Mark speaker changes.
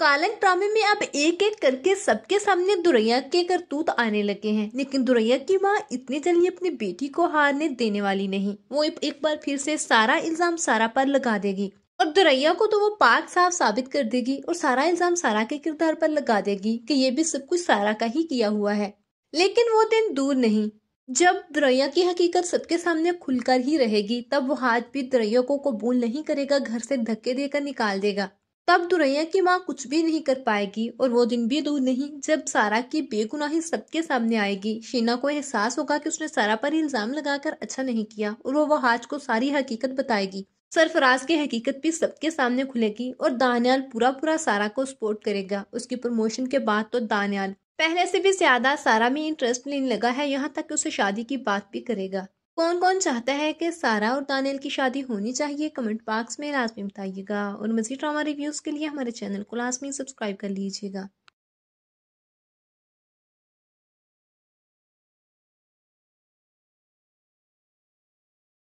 Speaker 1: कालन ड्रामे में अब एक एक करके सबके सामने दुरैया के करतूत आने लगे हैं लेकिन दुरैया की माँ इतनी जल्दी अपनी बेटी को हारने देने वाली नहीं वो एक बार फिर से सारा इल्जाम सारा पर लगा देगी और दुरैया को तो वो पाक साफ साबित कर देगी और सारा इल्जाम सारा के किरदार पर लगा देगी कि ये भी सब कुछ सारा का ही किया हुआ है लेकिन वो दिन दूर नहीं जब दुरैया की हकीकत सबके सामने खुलकर ही रहेगी तब वो हाथ भी दुरैया को कबूल नहीं करेगा घर से धक्के देकर निकाल देगा तब दुरैया की माँ कुछ भी नहीं कर पाएगी और वो दिन भी दूर नहीं जब सारा की बेगुनाही सबके सामने आएगी शीना को एहसास होगा कि उसने सारा पर इल्जाम लगाकर अच्छा नहीं किया और वो वहाज को सारी हकीकत बताएगी सरफराज की हकीकत भी सबके सामने खुलेगी और दानियाल पूरा पूरा सारा को सपोर्ट करेगा उसकी प्रमोशन के बाद तो दानियाल पहले से भी ज्यादा सारा में इंटरेस्ट लेने लगा है यहाँ तक कि उसे शादी की बात भी करेगा कौन कौन चाहता है कि सारा और दानियल की शादी होनी चाहिए कमेंट बॉक्स में लाजमी बताइएगा और मज़ीद ड्रामा रिव्यूज़ के लिए हमारे चैनल को लाजमी
Speaker 2: सब्सक्राइब कर लीजिएगा